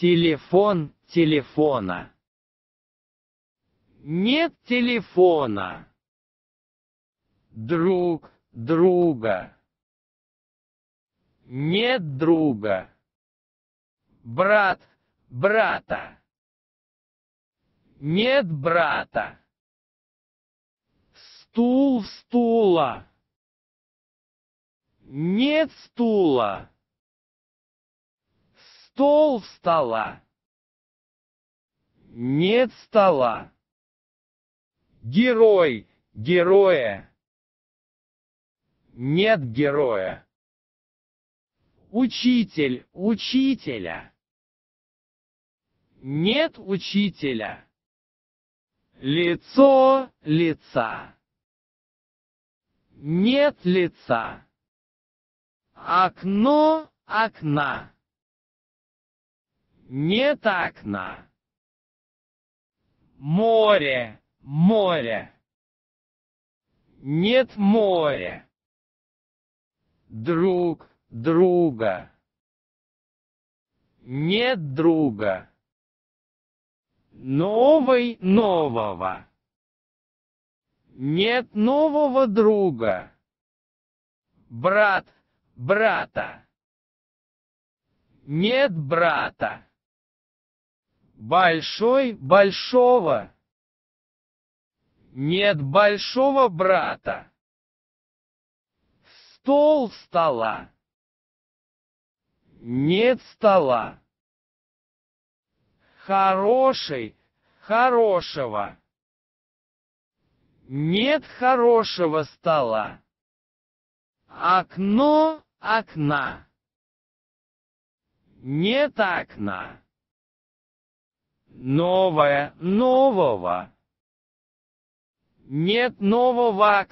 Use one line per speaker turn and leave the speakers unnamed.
Телефон телефона. Нет телефона. Друг друга. Нет друга. Брат брата. Нет брата. Стул стула. Нет стула. Стол стола. Нет стола. Герой, героя. Нет героя. Учитель, учителя. Нет учителя. Лицо, лица. Нет лица. Окно, окна не так на. Море, море. Нет моря. Друг, друга. Нет друга. Новый нового. Нет нового друга. Брат, брата. Нет брата. Большой большого. Нет большого брата. Стол стола. Нет стола. Хороший, хорошего. Нет хорошего стола. Окно, окна. Нет окна новое нового. Нет нового